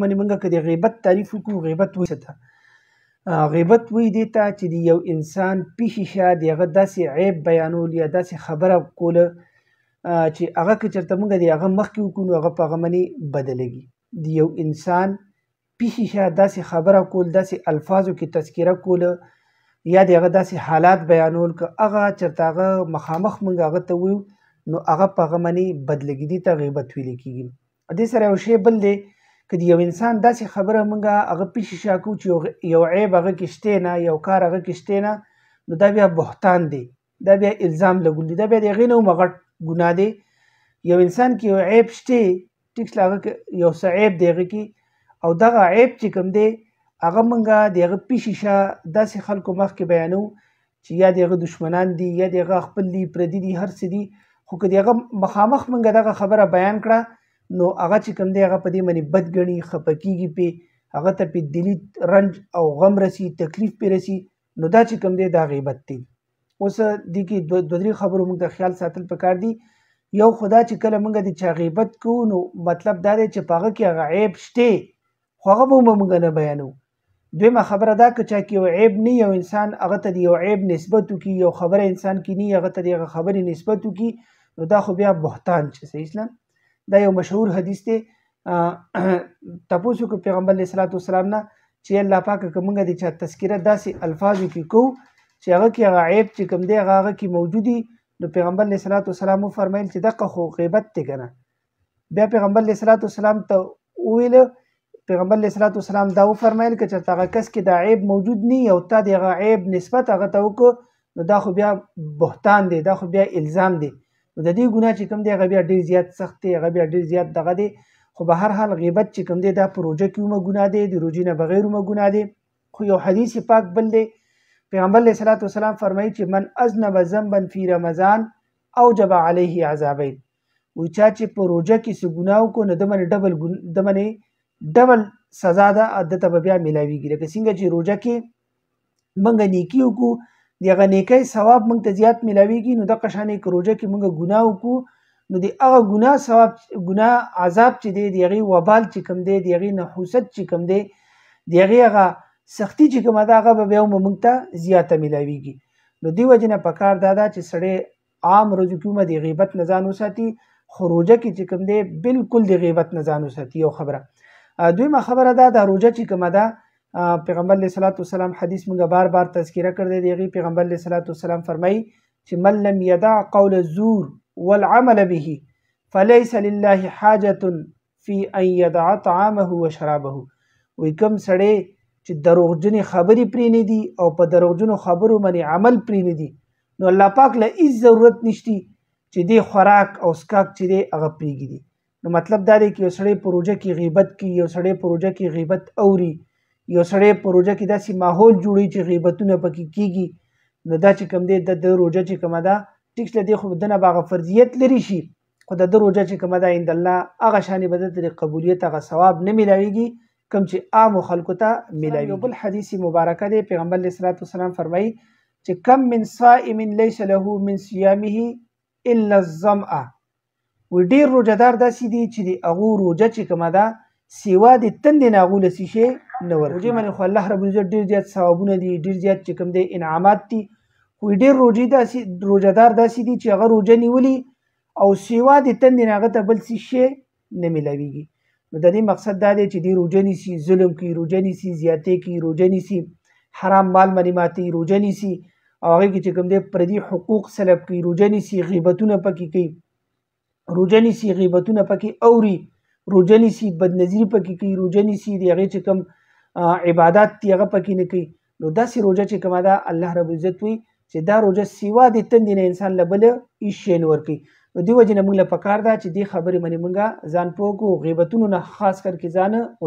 باندې موږ کدي غیبت تعریف وکړو غیبت وایي ته غیبت وایي دی ته چې دی یو انسان پیښی شه دی هغه داسې عیب بیانول یا داسې خبره کول چې هغه که چېرته موږ دی هغه مخکې وکړو نو هغه په هغه باندې بدلېږي دی یو انسان پیښی شه داسې خبره کول داسې الفاظو کې تذکره کول یا دی هغه داسې حالات بیانول که هغه چېرته هغه مخامخ موږ هغه ته ویو نو هغه په هغه باندې بدلېږي دي ته غیبت ویل کېږي دې سره یو شی بل دی که یو انسان داسې خبره مونږه هغه پیشي شاکو چې یو عیب هغه کشته نه یو کار هغه کشته نه نو دا بیا بهتان دی دا بیا الزام لګول دی دا بیا د غینو مغټ ګناه دی یو انسان کې یو عیب شته ټیکس لاغه یو څه عیب دی هغه کې او دغه عیب چې کوم دی هغه مونږه دغه پیشیشه داسې خلکو مخکې بیانو چې یا دغه دشمنان دي یا دغه خپل دی پردي دي هر څه دي خو که دغه مخامخ مونږه دغه خبره بیان کړه نو هغه چې کوم دی هغه په دې باندې بد ګڼي خفه کیږي پې هغه ته پې دلي رنج او غم رسی تکلیف پې رسی نو دا چې کوم دی دا غیبت دی اوس دې کې دوه درې خبرو موږ د خیال ساتل پکار دي یو خدا چې کله موږ د چا غیبت کوو نو مطلب دا دی چې په هغه کې هغه عیب شته خو هغه به موږ نه بیانو دویمه خبره دا که چا کې یو عیب نه یو انسان هغه ته یو عیب نسبت وکړي یو خبره انسان کې نه هغه ته هغه خبرې نسبت وکړي نو دا خو بیا بهتان چې صحیح اسلام دا یو مشهور حدیث دی تاسو کو پیغمبر علیه الصلاۃ والسلام نه چې الله پاک کومګه دي چې تذکره داسې الفاظ کې کو چې هغه کې هغه عیب چې کوم دی هغه کې موجودي نو پیغمبر علیه الصلاۃ والسلام فرمایل چې دغه خو غیبت دی کنه بیا پیغمبر علیه الصلاۃ والسلام ته ویل پیغمبر علیه الصلاۃ والسلام دا و فرمایل چې چرته هغه کس کې دا عیب موجود نه یو تا دغه عیب نسبت هغه ته وکړو نو دا خو بیا بهتان دی دا خو بیا الزام دی نو د دې ګناه چې کوم دی هغه بیا ډېر زیات سخت دی هغه بیا ډېر زیات دغه دی خو به هر حال غیبت چې کوم دی دا په روژه کې هم ګناه دی د روژې نه بغیر هم ګناه دی خو یو حدیث پاک بل دی پیغمبر علیه الصلاۃ والسلام فرمایي چې من اذنب ذنبا فی رمضان اوجب علیه عذابین وی چا چې په روژه کې څه ګناه کو نه دمن ډبل دمن ډبل سزا ده د تبیا ملاویږي لکه څنګه چې روژه کې منګه نیکی وکړو دغه نیکی ثواب موږ ته زیات ملاویږي نو د قشانې کروجه کې موږ ګناه وکړو نو د هغه ګناه ثواب ګناه عذاب چې دی دغه وبال چې کم دی دغه نحوست چې کم دی دغه هغه سختی چې کومه دا هغه به بیا موږ ته زیاته ملاویږي نو دی وجنه پکار دادا چې سړی عام روزو کې مده غیبت نه ځان وساتي خروجه کې چې کوم دی بالکل د غیبت نه ځان وساتي یو خبره دویمه خبره دا د روزه چې کومه ده پیغمبر علیه الصلاۃ والسلام حدیث موږ بار بار تذکره کړی دی هغه پیغمبر علیه الصلاۃ والسلام فرمایي چې من لم یدع قول الزور والعمل به فليس لله حاجه فی ان یدع طعامه وشرابه وې کوم سړی چې دروغجنې خبرې پرې نه دي او په دروغجنو خبرو باندې عمل پرې نه دي نو الله پاک له هیڅ ضرورت نشتی چې دی خوراک او سکاک چې دی هغه پرېږدي نو مطلب دا دی چې یو سړی پروژه کې غیبت کوي یو سړی پروژه کې غیبت اوري یو سړی په روژه کې داسې ماحول جوړوي چې غیبتونه پکې کیږي نو دا چې کوم دی د د روژه چې کومه ده ټیک له دې خو د نه باغه فرضیت لري شي خو د د روژه چې کومه ده عند الله هغه شانې به د ترې قبولیت هغه ثواب نه میلاویږي کوم چې عام خلکو ته ملاوي بل حدیث مبارکه دی پیغمبر علیه الصلاه والسلام فرمایي چې کم من صائم ليس له من صيامه الا الظمأ و ډیر روزدار داسې دي چې دی هغه روزه چې کومه ده سیوا د تندې نه غولسی شي نه ورږي من خو الله رب عزت ډیر زیات ثوابونه دي ډیر زیات چې کوم دي انعامات دي خو ډیر روجي داسې روجدار داسې دي چې هغه روجه نیولي او سیوا د تندې نه هغه ته بل څه شي نه ملاويږي نو د دې مقصد دا دی چې دی روجه نیسي ظلم کوي روجه نیسي زیاتې کوي روجه نیسي حرام مال منیماتي روجه نیسي او هغه کې چې کوم دی پردي حقوق سلب کوي روجه نیسي غیبتونه پکې کوي روجه نیسي غیبتونه پکې اوري روجنی سي بدنظری پکې کوي روجنی سي دی هغه چې کوم عبادت دی هغه پکې نه کوي نو داسې روجه چې کومه ده الله رب عزت وي چې دا روجه سیوا د تندې نه انسان لبل ایشین ورکی نو دی وجه نه موږ له پکار دا چې دی خبرې منې مونږه ځان پوکو غیبتونو نه خاص کر کې ځان او